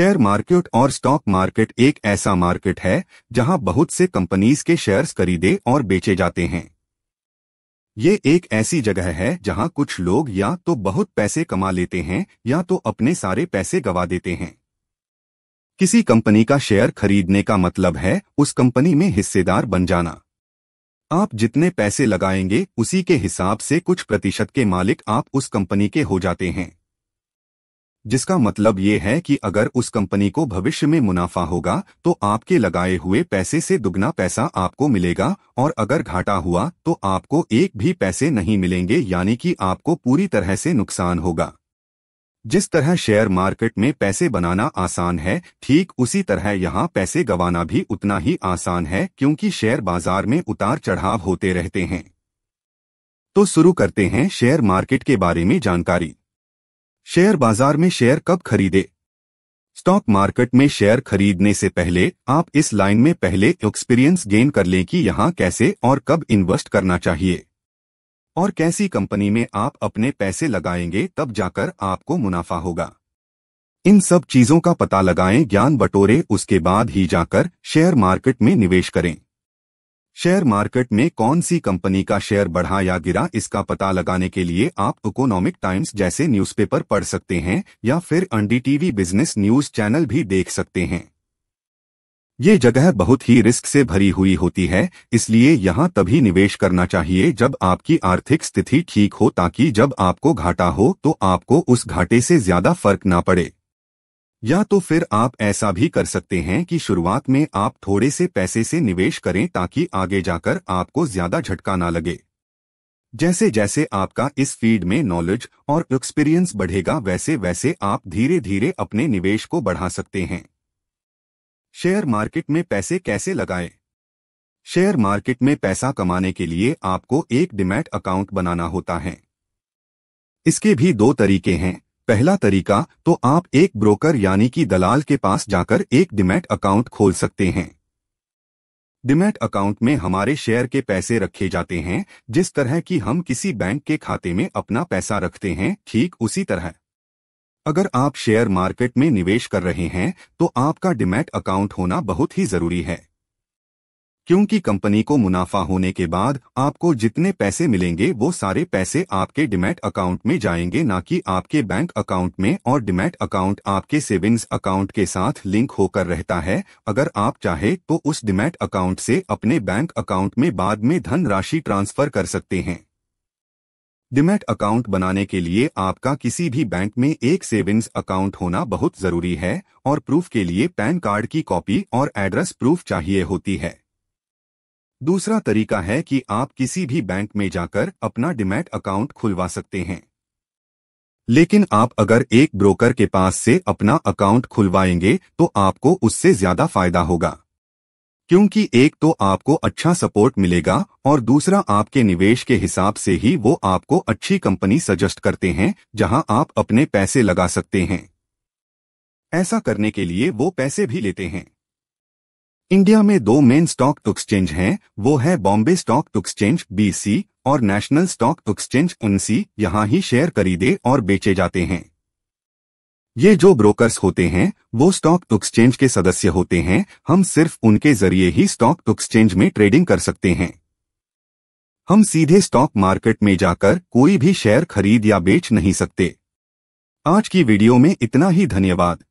share market और stock market एक ऐसा मार्केट है जहां बहुत से कंपनीज के शेयर्स खरीदे और बेचे जाते हैं ये एक ऐसी जगह है जहां कुछ लोग या तो बहुत पैसे कमा लेते हैं या तो अपने सारे पैसे गवा देते हैं किसी कंपनी का शेयर खरीदने का मतलब है उस कंपनी में हिस्सेदार बन जाना आप जितने पैसे लगाएंगे उसी के हिसाब से कुछ प्रतिशत के मालिक आप उस कंपनी के हो जाते हैं जिसका मतलब ये है कि अगर उस कंपनी को भविष्य में मुनाफा होगा तो आपके लगाए हुए पैसे से दुगना पैसा आपको मिलेगा और अगर घाटा हुआ तो आपको एक भी पैसे नहीं मिलेंगे यानी कि आपको पूरी तरह से नुकसान होगा जिस तरह शेयर मार्केट में पैसे बनाना आसान है ठीक उसी तरह यहाँ पैसे गंवाना भी उतना ही आसान है क्योंकि शेयर बाजार में उतार चढ़ाव होते रहते हैं तो शुरू करते हैं शेयर मार्केट के बारे में जानकारी शेयर बाजार में शेयर कब खरीदे स्टॉक मार्केट में शेयर खरीदने से पहले आप इस लाइन में पहले एक्सपीरियंस गेन कर लें कि यहाँ कैसे और कब इन्वेस्ट करना चाहिए और कैसी कंपनी में आप अपने पैसे लगाएंगे तब जाकर आपको मुनाफा होगा इन सब चीजों का पता लगाएं ज्ञान बटोरे उसके बाद ही जाकर शेयर मार्केट में निवेश करें शेयर मार्केट में कौन सी कंपनी का शेयर बढ़ा या गिरा इसका पता लगाने के लिए आप इकोनॉमिक टाइम्स जैसे न्यूज़पेपर पढ़ सकते हैं या फिर एनडीटीवी बिजनेस न्यूज़ चैनल भी देख सकते हैं ये जगह बहुत ही रिस्क से भरी हुई होती है इसलिए यहाँ तभी निवेश करना चाहिए जब आपकी आर्थिक स्थिति ठीक हो ताकि जब आपको घाटा हो तो आपको उस घाटे से ज्यादा फर्क ना पड़े या तो फिर आप ऐसा भी कर सकते हैं कि शुरुआत में आप थोड़े से पैसे से निवेश करें ताकि आगे जाकर आपको ज्यादा झटका ना लगे जैसे जैसे आपका इस फील्ड में नॉलेज और एक्सपीरियंस बढ़ेगा वैसे वैसे आप धीरे धीरे अपने निवेश को बढ़ा सकते हैं शेयर मार्केट में पैसे कैसे लगाए शेयर मार्केट में पैसा कमाने के लिए आपको एक डिमैट अकाउंट बनाना होता है इसके भी दो तरीके हैं पहला तरीका तो आप एक ब्रोकर यानी कि दलाल के पास जाकर एक डिमेट अकाउंट खोल सकते हैं डिमेट अकाउंट में हमारे शेयर के पैसे रखे जाते हैं जिस तरह की हम किसी बैंक के खाते में अपना पैसा रखते हैं ठीक उसी तरह अगर आप शेयर मार्केट में निवेश कर रहे हैं तो आपका डिमेट अकाउंट होना बहुत ही जरूरी है क्योंकि कंपनी को मुनाफा होने के बाद आपको जितने पैसे मिलेंगे वो सारे पैसे आपके डिमेट अकाउंट में जाएंगे ना कि आपके बैंक अकाउंट में और डिमेट अकाउंट आपके सेविंग्स अकाउंट के साथ लिंक होकर रहता है अगर आप चाहे तो उस डिमेट अकाउंट से अपने बैंक अकाउंट में बाद में धन राशि ट्रांसफर कर सकते हैं डिमेट अकाउंट बनाने के लिए आपका किसी भी बैंक में एक सेविंग्स अकाउंट होना बहुत जरूरी है और प्रूफ के लिए पैन कार्ड की कॉपी और एड्रेस प्रूफ चाहिए होती है दूसरा तरीका है कि आप किसी भी बैंक में जाकर अपना डिमैट अकाउंट खुलवा सकते हैं लेकिन आप अगर एक ब्रोकर के पास से अपना अकाउंट खुलवाएंगे तो आपको उससे ज्यादा फायदा होगा क्योंकि एक तो आपको अच्छा सपोर्ट मिलेगा और दूसरा आपके निवेश के हिसाब से ही वो आपको अच्छी कंपनी सजेस्ट करते हैं जहां आप अपने पैसे लगा सकते हैं ऐसा करने के लिए वो पैसे भी लेते हैं इंडिया में दो मेन स्टॉक एक्सचेंज हैं वो है बॉम्बे स्टॉक एक्सचेंज बीसी और नेशनल स्टॉक एक्सचेंज एनसी यहाँ ही शेयर खरीदे और बेचे जाते हैं ये जो ब्रोकर्स होते हैं वो स्टॉक एक्सचेंज के सदस्य होते हैं हम सिर्फ उनके जरिए ही स्टॉक एक्सचेंज में ट्रेडिंग कर सकते हैं हम सीधे स्टॉक मार्केट में जाकर कोई भी शेयर खरीद या बेच नहीं सकते आज की वीडियो में इतना ही धन्यवाद